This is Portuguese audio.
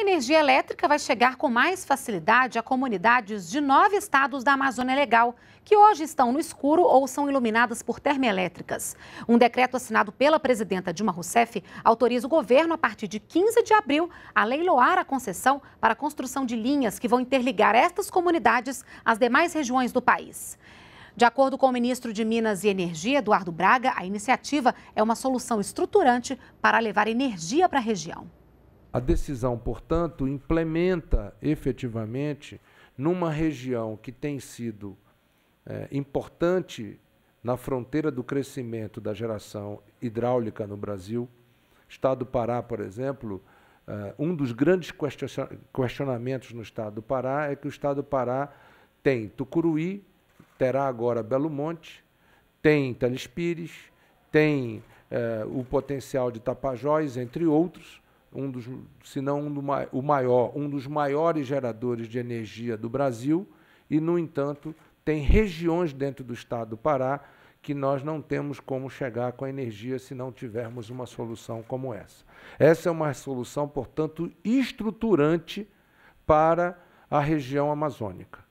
A energia elétrica vai chegar com mais facilidade a comunidades de nove estados da Amazônia Legal, que hoje estão no escuro ou são iluminadas por termoelétricas. Um decreto assinado pela presidenta Dilma Rousseff autoriza o governo, a partir de 15 de abril, a leiloar a concessão para a construção de linhas que vão interligar estas comunidades às demais regiões do país. De acordo com o ministro de Minas e Energia, Eduardo Braga, a iniciativa é uma solução estruturante para levar energia para a região. A decisão, portanto, implementa efetivamente numa região que tem sido é, importante na fronteira do crescimento da geração hidráulica no Brasil. Estado do Pará, por exemplo, é, um dos grandes questionamentos no Estado do Pará é que o Estado do Pará tem Tucuruí, terá agora Belo Monte, tem Telespires, tem é, o potencial de Tapajós, entre outros um dos, se não um do, o maior, um dos maiores geradores de energia do Brasil, e, no entanto, tem regiões dentro do estado do Pará que nós não temos como chegar com a energia se não tivermos uma solução como essa. Essa é uma solução, portanto, estruturante para a região amazônica.